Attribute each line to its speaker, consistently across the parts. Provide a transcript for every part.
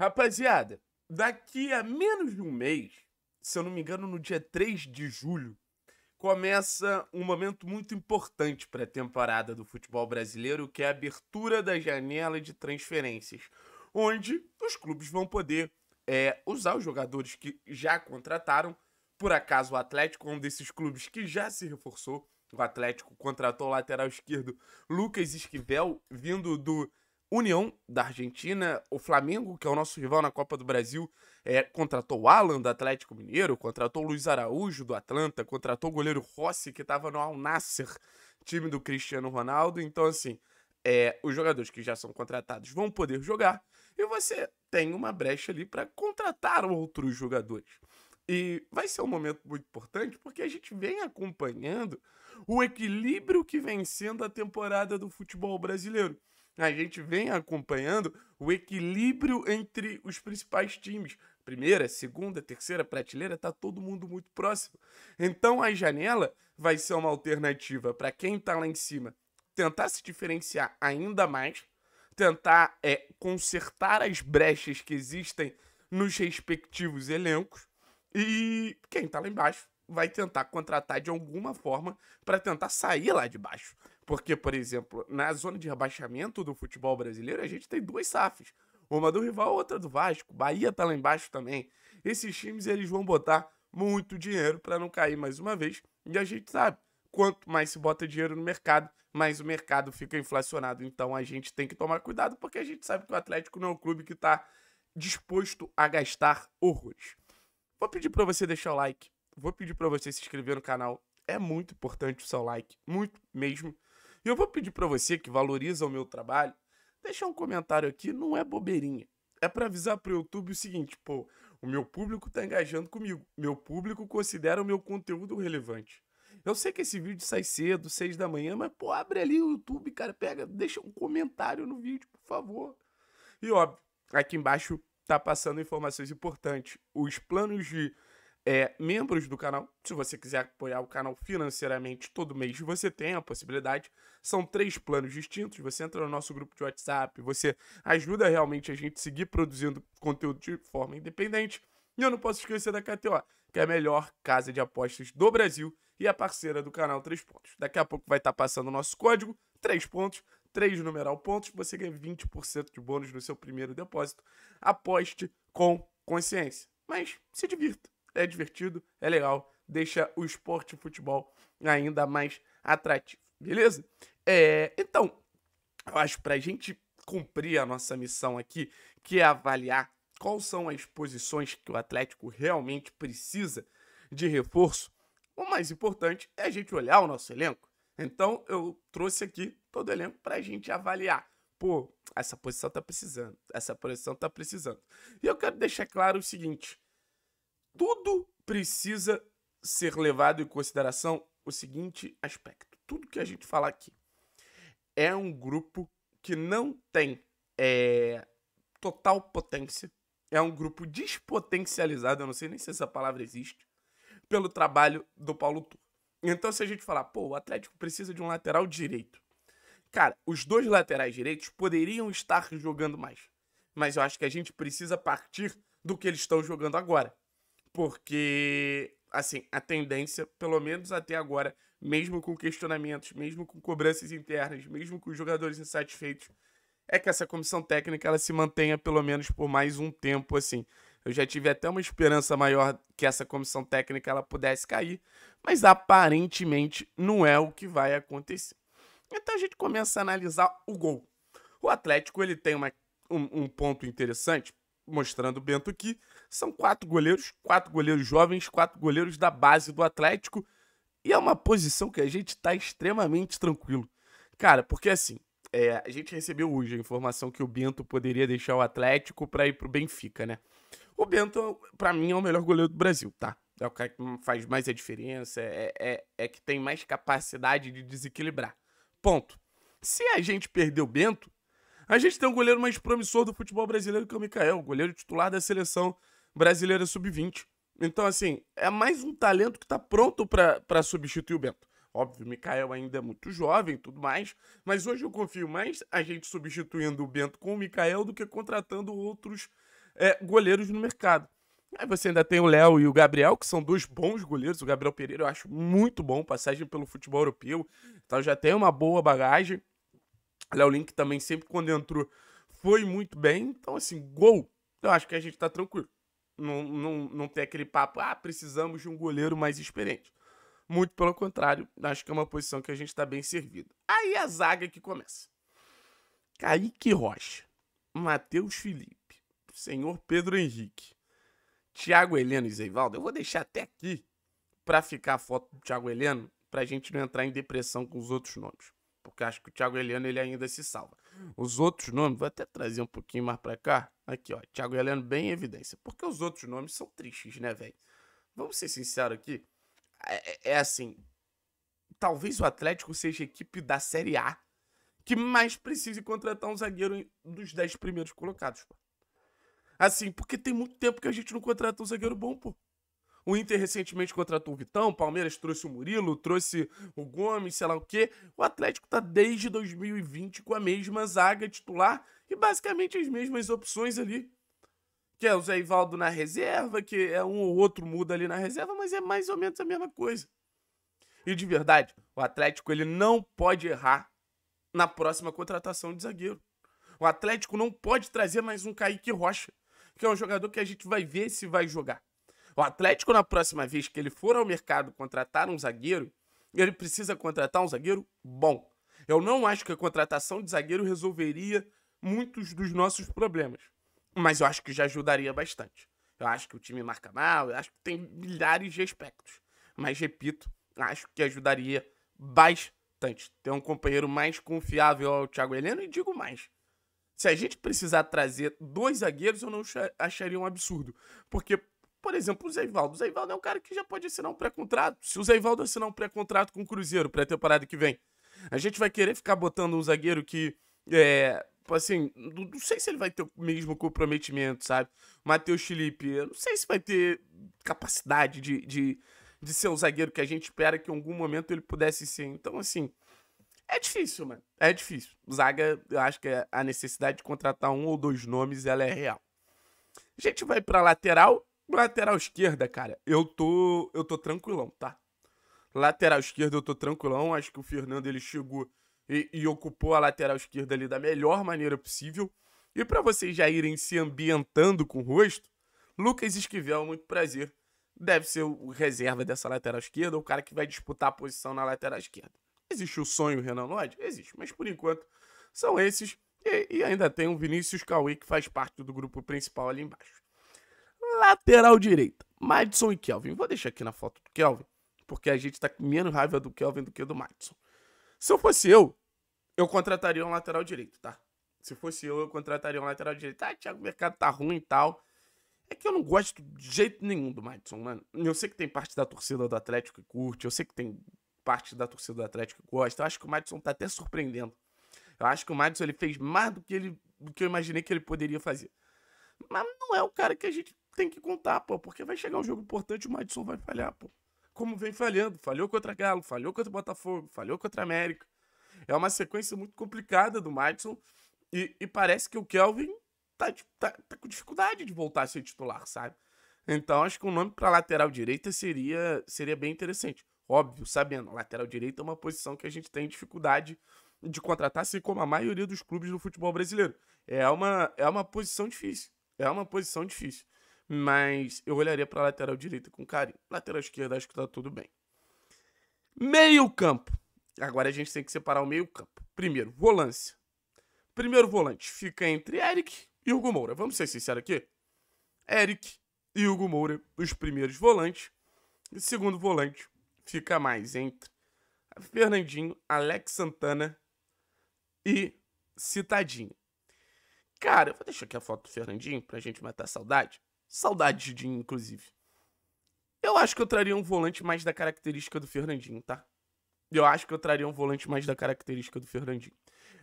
Speaker 1: Rapaziada, daqui a menos de um mês, se eu não me engano, no dia 3 de julho, começa um momento muito importante para a temporada do futebol brasileiro, que é a abertura da janela de transferências, onde os clubes vão poder é, usar os jogadores que já contrataram. Por acaso, o Atlético é um desses clubes que já se reforçou. O Atlético contratou o lateral esquerdo Lucas Esquivel, vindo do União da Argentina, o Flamengo, que é o nosso rival na Copa do Brasil, é, contratou o Alan do Atlético Mineiro, contratou o Luiz Araújo do Atlanta, contratou o goleiro Rossi, que estava no Al Nasser, time do Cristiano Ronaldo. Então, assim, é, os jogadores que já são contratados vão poder jogar e você tem uma brecha ali para contratar outros jogadores. E vai ser um momento muito importante porque a gente vem acompanhando o equilíbrio que vem sendo a temporada do futebol brasileiro a gente vem acompanhando o equilíbrio entre os principais times. Primeira, segunda, terceira prateleira, tá todo mundo muito próximo. Então a janela vai ser uma alternativa para quem está lá em cima tentar se diferenciar ainda mais, tentar é, consertar as brechas que existem nos respectivos elencos e quem está lá embaixo vai tentar contratar de alguma forma para tentar sair lá de baixo. Porque, por exemplo, na zona de rebaixamento do futebol brasileiro, a gente tem duas SAFs. Uma do rival, outra do Vasco. Bahia tá lá embaixo também. Esses times, eles vão botar muito dinheiro para não cair mais uma vez. E a gente sabe, quanto mais se bota dinheiro no mercado, mais o mercado fica inflacionado. Então a gente tem que tomar cuidado, porque a gente sabe que o Atlético não é um clube que tá disposto a gastar horrores. Vou pedir para você deixar o like, vou pedir para você se inscrever no canal. É muito importante o seu like, muito mesmo. E eu vou pedir para você que valoriza o meu trabalho, deixar um comentário aqui, não é bobeirinha. É para avisar pro YouTube o seguinte, pô, o meu público tá engajando comigo. Meu público considera o meu conteúdo relevante. Eu sei que esse vídeo sai cedo, seis da manhã, mas pô, abre ali o YouTube, cara, pega, deixa um comentário no vídeo, por favor. E óbvio, aqui embaixo tá passando informações importantes. Os planos de é, membros do canal. Se você quiser apoiar o canal financeiramente todo mês, você tem a possibilidade. São três planos distintos. Você entra no nosso grupo de WhatsApp, você ajuda realmente a gente seguir produzindo conteúdo de forma independente. E eu não posso esquecer da KTO, que é a melhor casa de apostas do Brasil e a parceira do canal 3 Pontos. Daqui a pouco vai estar tá passando o nosso código 3 Pontos. 3 numeral pontos, você ganha 20% de bônus no seu primeiro depósito. Aposte com consciência, mas se divirta é divertido, é legal, deixa o esporte futebol ainda mais atrativo, beleza? É, então, eu acho para a gente cumprir a nossa missão aqui, que é avaliar quais são as posições que o Atlético realmente precisa de reforço, o mais importante é a gente olhar o nosso elenco. Então, eu trouxe aqui todo o elenco para a gente avaliar. Pô, essa posição tá precisando, essa posição tá precisando. E eu quero deixar claro o seguinte: tudo precisa ser levado em consideração o seguinte aspecto: tudo que a gente falar aqui é um grupo que não tem é, total potência, é um grupo despotencializado, eu não sei nem se essa palavra existe, pelo trabalho do Paulo Tur. Então, se a gente falar, pô, o Atlético precisa de um lateral direito. Cara, os dois laterais direitos poderiam estar jogando mais. Mas eu acho que a gente precisa partir do que eles estão jogando agora porque, assim, a tendência, pelo menos até agora, mesmo com questionamentos, mesmo com cobranças internas, mesmo com os jogadores insatisfeitos, é que essa comissão técnica ela se mantenha pelo menos por mais um tempo assim. Eu já tive até uma esperança maior que essa comissão técnica ela pudesse cair, mas aparentemente não é o que vai acontecer. Então a gente começa a analisar o gol. O Atlético ele tem uma, um, um ponto interessante, mostrando o Bento aqui, são quatro goleiros, quatro goleiros jovens, quatro goleiros da base do Atlético. E é uma posição que a gente está extremamente tranquilo. Cara, porque assim, é, a gente recebeu hoje a informação que o Bento poderia deixar o Atlético para ir pro Benfica, né? O Bento, para mim, é o melhor goleiro do Brasil, tá? É o cara que faz mais a diferença, é, é, é que tem mais capacidade de desequilibrar. Ponto. Se a gente perder o Bento, a gente tem um goleiro mais promissor do futebol brasileiro que é o Mikael, goleiro titular da seleção brasileira sub-20. Então, assim, é mais um talento que está pronto para substituir o Bento. Óbvio, o Mikael ainda é muito jovem e tudo mais, mas hoje eu confio mais a gente substituindo o Bento com o Mikael do que contratando outros é, goleiros no mercado. Aí você ainda tem o Léo e o Gabriel, que são dois bons goleiros. O Gabriel Pereira eu acho muito bom, passagem pelo futebol europeu, então já tem uma boa bagagem. Léo Link também sempre quando entrou foi muito bem. Então, assim, gol, eu acho que a gente tá tranquilo. Não, não, não ter aquele papo, ah, precisamos de um goleiro mais experiente. Muito pelo contrário, acho que é uma posição que a gente está bem servido. Aí a zaga que começa. Kaique Rocha, Matheus Felipe, senhor Pedro Henrique, Thiago Heleno e Zeivaldo. Eu vou deixar até aqui para ficar a foto do Thiago Heleno, para a gente não entrar em depressão com os outros nomes porque acho que o Thiago Heleno ele ainda se salva. Os outros nomes, vou até trazer um pouquinho mais para cá. Aqui, ó, Thiago Heleno bem em evidência. Porque os outros nomes são tristes, né, velho? Vamos ser sinceros aqui. É, é, é assim, talvez o Atlético seja a equipe da Série A que mais precise contratar um zagueiro dos 10 primeiros colocados, pô. Assim, porque tem muito tempo que a gente não contrata um zagueiro bom, pô. O Inter recentemente contratou o Vitão, o Palmeiras trouxe o Murilo, trouxe o Gomes, sei lá o quê. O Atlético tá desde 2020 com a mesma zaga titular e basicamente as mesmas opções ali. Que é o Zé Ivaldo na reserva, que é um ou outro muda ali na reserva, mas é mais ou menos a mesma coisa. E de verdade, o Atlético ele não pode errar na próxima contratação de zagueiro. O Atlético não pode trazer mais um Kaique Rocha, que é um jogador que a gente vai ver se vai jogar. O Atlético, na próxima vez que ele for ao mercado contratar um zagueiro, ele precisa contratar um zagueiro bom. Eu não acho que a contratação de zagueiro resolveria muitos dos nossos problemas, mas eu acho que já ajudaria bastante. Eu acho que o time marca mal, eu acho que tem milhares de aspectos, mas repito, acho que ajudaria bastante ter um companheiro mais confiável ao é Thiago Heleno e digo mais. Se a gente precisar trazer dois zagueiros, eu não acharia um absurdo. Porque por exemplo, o Zeivaldo. O Zeivaldo é um cara que já pode assinar um pré-contrato. Se o Zeivaldo assinar um pré-contrato com o Cruzeiro pré-temporada que vem, a gente vai querer ficar botando um zagueiro que é, assim, não sei se ele vai ter o mesmo comprometimento, sabe? Matheus Felipe, eu não sei se vai ter capacidade de, de, de ser um zagueiro que a gente espera que em algum momento ele pudesse ser. Então, assim, é difícil, mano. É difícil. Zaga, eu acho que a necessidade de contratar um ou dois nomes, ela é real. A gente vai pra lateral. Lateral esquerda, cara, eu tô, eu tô tranquilão, tá? Lateral esquerda eu tô tranquilão. Acho que o Fernando ele chegou e, e ocupou a lateral esquerda ali da melhor maneira possível. E para vocês já irem se ambientando com o rosto, Lucas Esquivel, muito prazer, deve ser o reserva dessa lateral esquerda, o cara que vai disputar a posição na lateral esquerda. Existe o sonho Renan Lodge? Existe, mas por enquanto são esses. E, e ainda tem o Vinícius Cauê que faz parte do grupo principal ali embaixo lateral direita, Madison e Kelvin. Vou deixar aqui na foto do Kelvin, porque a gente tá com menos raiva do Kelvin do que do Madison. Se eu fosse eu, eu contrataria um lateral direito, tá? Se fosse eu, eu contrataria um lateral direito. Ah, Thiago, o mercado tá ruim e tal. É que eu não gosto de jeito nenhum do Madison, mano. Eu sei que tem parte da torcida do Atlético que curte, eu sei que tem parte da torcida do Atlético que gosta. Eu acho que o Madison tá até surpreendendo. Eu acho que o Madison ele fez mais do que, ele, do que eu imaginei que ele poderia fazer. Mas não é o cara que a gente tem que contar, pô, porque vai chegar um jogo importante e o Madison vai falhar, pô. Como vem falhando, falhou contra Galo, falhou contra Botafogo, falhou contra América. É uma sequência muito complicada do Madison e, e parece que o Kelvin tá, tá, tá, com dificuldade de voltar a ser titular, sabe? Então acho que um nome para lateral direita seria, seria bem interessante. Óbvio, sabendo, lateral direita é uma posição que a gente tem dificuldade de contratar, assim como a maioria dos clubes do futebol brasileiro. É uma, é uma posição difícil. É uma posição difícil mas eu olharia para a lateral direita com carinho. Lateral esquerda acho que tá tudo bem. Meio campo. Agora a gente tem que separar o meio campo. Primeiro, volância. Primeiro volante fica entre Eric e Hugo Moura. Vamos ser sinceros aqui? Eric e Hugo Moura, os primeiros volantes. E segundo volante fica mais entre Fernandinho, Alex Santana e Citadinho. Cara, eu vou deixar aqui a foto do Fernandinho pra gente matar a saudade. Saudade, Judinho, inclusive. Eu acho que eu traria um volante mais da característica do Fernandinho, tá? Eu acho que eu traria um volante mais da característica do Fernandinho.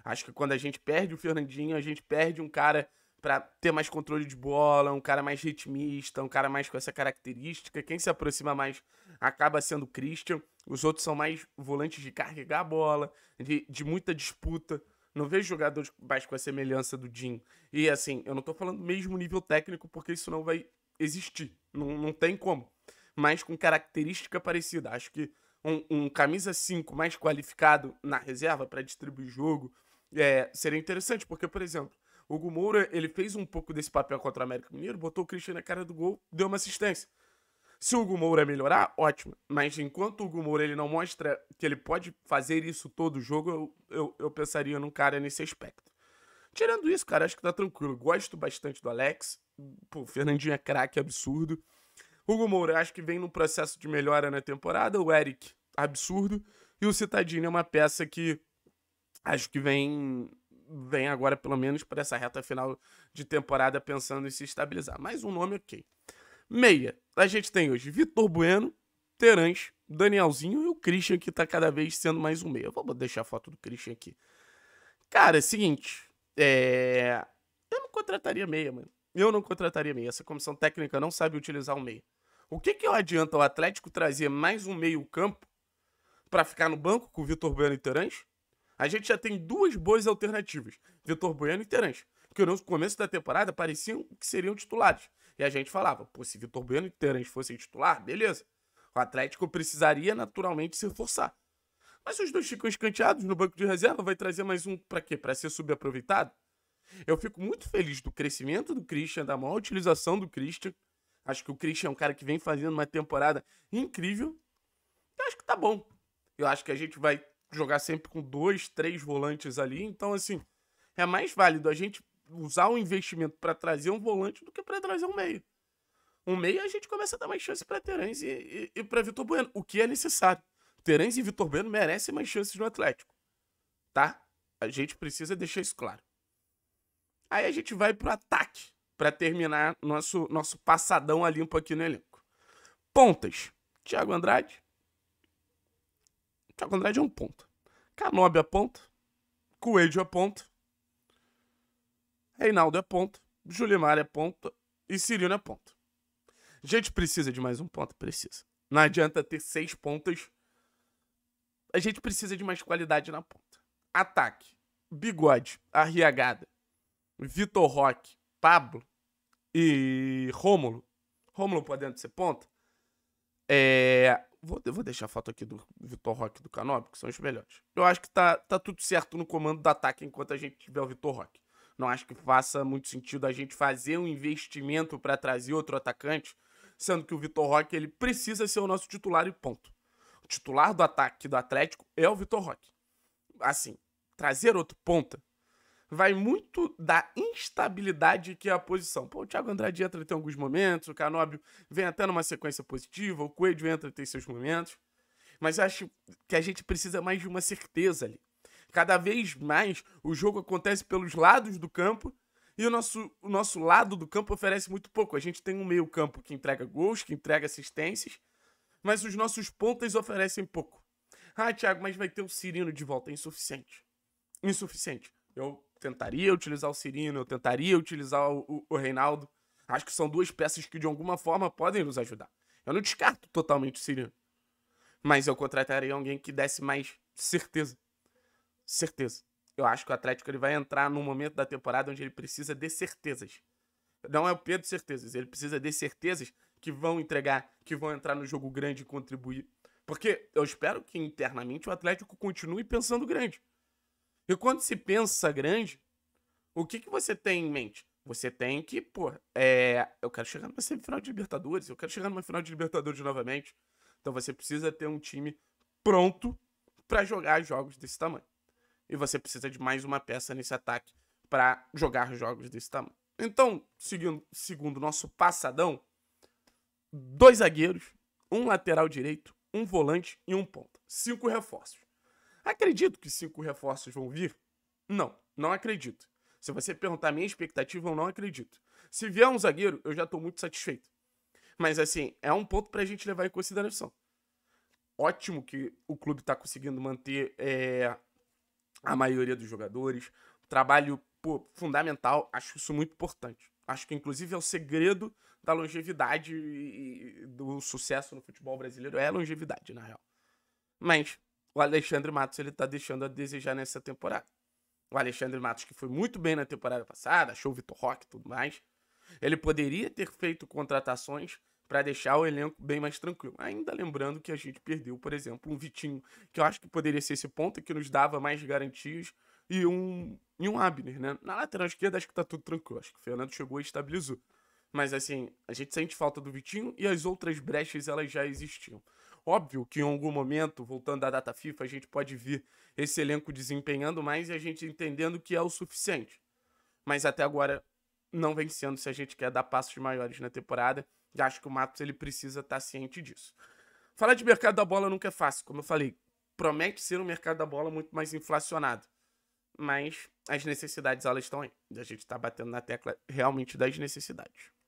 Speaker 1: Acho que quando a gente perde o Fernandinho, a gente perde um cara para ter mais controle de bola, um cara mais ritmista, um cara mais com essa característica. Quem se aproxima mais acaba sendo o Christian. Os outros são mais volantes de carregar a bola, de, de muita disputa. Não vejo jogadores mais com a semelhança do Jim. E assim, eu não tô falando mesmo nível técnico, porque isso não vai existir. Não, não tem como. Mas com característica parecida. Acho que um, um camisa 5 mais qualificado na reserva para distribuir jogo é, seria interessante, porque, por exemplo, o Hugo Moura, ele fez um pouco desse papel contra o América Mineiro, botou o Christian na cara do gol, deu uma assistência. Se o Hugo Moura é melhorar, ótimo. Mas enquanto o Hugo Moura ele não mostra que ele pode fazer isso todo jogo, eu, eu, eu pensaria num cara nesse aspecto. Tirando isso, cara, acho que tá tranquilo. Gosto bastante do Alex. Pô, o Fernandinho é craque, absurdo. Hugo Moura, acho que vem num processo de melhora na temporada. O Eric, absurdo. E o Citadinho é uma peça que acho que vem vem agora, pelo menos, para essa reta final de temporada, pensando em se estabilizar. Mais um nome, ok. Meia, a gente tem hoje Vitor Bueno, Terãs, Danielzinho e o Christian, que tá cada vez sendo mais um meia. vou deixar a foto do Christian aqui. Cara, é o seguinte, é... eu não contrataria meia, mano. Eu não contrataria meia. Essa comissão técnica não sabe utilizar o um meia. O que que adianta o Atlético trazer mais um meio campo para ficar no banco com o Vitor Bueno e Terãs? A gente já tem duas boas alternativas, Vitor Bueno e Terãs, que no começo da temporada pareciam que seriam titulares. E a gente falava, pô, se Vitor Bueno e Terence fossem titular, beleza. O Atlético precisaria naturalmente se reforçar. Mas os dois ficam escanteados no banco de reserva, vai trazer mais um para quê? Para ser subaproveitado? Eu fico muito feliz do crescimento do Christian, da maior utilização do Christian. Acho que o Christian é um cara que vem fazendo uma temporada incrível. Eu acho que tá bom. Eu acho que a gente vai jogar sempre com dois, três volantes ali. Então, assim, é mais válido a gente usar o um investimento para trazer um volante do que para trazer um meio. Um meio a gente começa a dar mais chance para Terence e, e, e para Vitor Bueno, o que é necessário. Terence e Vitor Bueno merecem mais chances no Atlético, tá? A gente precisa deixar isso claro. Aí a gente vai pro ataque para terminar nosso nosso passadão a limpo aqui no elenco. Pontas. Thiago Andrade. Thiago Andrade é um ponto. Canobi aponta. Coelho é ponto. Reinaldo é ponto, Julimar é ponto e Cirino é ponto. A gente precisa de mais um ponto? Precisa. Não adianta ter seis pontas. A gente precisa de mais qualidade na ponta. Ataque. Bigode, Arriagada, Vitor Roque, Pablo e Rômulo. Rômulo podendo ser ponta. É... Vou, vou deixar a foto aqui do Vitor Roque e do Canobi, que são os melhores. Eu acho que tá, tá tudo certo no comando do ataque enquanto a gente tiver o Vitor Roque. Não acho que faça muito sentido a gente fazer um investimento para trazer outro atacante, sendo que o Vitor Roque ele precisa ser o nosso titular e ponto. O titular do ataque do Atlético é o Vitor Roque. Assim, trazer outro ponta vai muito da instabilidade que é a posição. Pô, o Thiago Andrade entra e tem alguns momentos, o Canóbio vem até numa sequência positiva, o Coelho entra e tem seus momentos. Mas eu acho que a gente precisa mais de uma certeza ali. Cada vez mais o jogo acontece pelos lados do campo e o nosso, o nosso lado do campo oferece muito pouco. A gente tem um meio-campo que entrega gols, que entrega assistências, mas os nossos pontas oferecem pouco. Ah, Thiago, mas vai ter o Cirino de volta. É insuficiente. Insuficiente. Eu tentaria utilizar o Cirino, eu tentaria utilizar o, o, o Reinaldo. Acho que são duas peças que de alguma forma podem nos ajudar. Eu não descarto totalmente o Cirino. Mas eu contrataria alguém que desse mais certeza certeza. Eu acho que o Atlético ele vai entrar num momento da temporada onde ele precisa de certezas. Não é o Pedro certezas, ele precisa de certezas que vão entregar, que vão entrar no jogo grande e contribuir. Porque eu espero que internamente o Atlético continue pensando grande. E quando se pensa grande, o que, que você tem em mente? Você tem que, pô, é, eu quero chegar numa semifinal de Libertadores, eu quero chegar numa final de Libertadores novamente. Então você precisa ter um time pronto para jogar jogos desse tamanho e você precisa de mais uma peça nesse ataque para jogar jogos desse tamanho. Então, seguindo, segundo nosso passadão, dois zagueiros, um lateral direito, um volante e um ponta. Cinco reforços. Acredito que cinco reforços vão vir? Não, não acredito. Se você perguntar minha expectativa, eu não acredito. Se vier um zagueiro, eu já estou muito satisfeito. Mas assim, é um ponto para a gente levar em consideração. Ótimo que o clube está conseguindo manter é, a maioria dos jogadores. Trabalho pô, fundamental, acho isso muito importante. Acho que, inclusive, é o segredo da longevidade e do sucesso no futebol brasileiro. É a longevidade, na real. Mas o Alexandre Matos ele tá deixando a desejar nessa temporada. O Alexandre Matos, que foi muito bem na temporada passada, achou o Vitor Roque e tudo mais. Ele poderia ter feito contratações para deixar o elenco bem mais tranquilo. Ainda lembrando que a gente perdeu, por exemplo, um Vitinho, que eu acho que poderia ser esse ponto que nos dava mais garantias, e um, e um Abner, né? Na lateral esquerda acho que tá tudo tranquilo, acho que o Fernando chegou e estabilizou. Mas assim, a gente sente falta do Vitinho e as outras brechas elas já existiam. Óbvio que em algum momento, voltando à data FIFA, a gente pode ver esse elenco desempenhando mais e a gente entendendo que é o suficiente. Mas até agora não vencendo se a gente quer dar passos maiores na temporada. E acho que o Matos ele precisa estar tá ciente disso. Falar de mercado da bola nunca é fácil, como eu falei. Promete ser um mercado da bola muito mais inflacionado. Mas as necessidades elas estão aí. A gente está batendo na tecla realmente das necessidades.